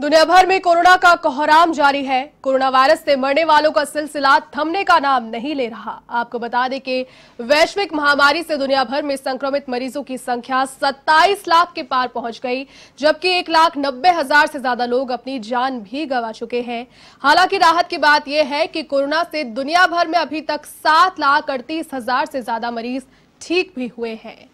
दुनिया भर में कोरोना का कोहराम जारी है कोरोना वायरस से मरने वालों का सिलसिला थमने का नाम नहीं ले रहा आपको बता दें कि वैश्विक महामारी से दुनिया भर में संक्रमित मरीजों की संख्या 27 लाख के पार पहुंच गई जबकि एक लाख नब्बे हजार से ज्यादा लोग अपनी जान भी गंवा चुके हैं हालांकि राहत की बात यह है कि कोरोना से दुनिया भर में अभी तक सात लाख अड़तीस हजार से ज्यादा मरीज ठीक भी हुए हैं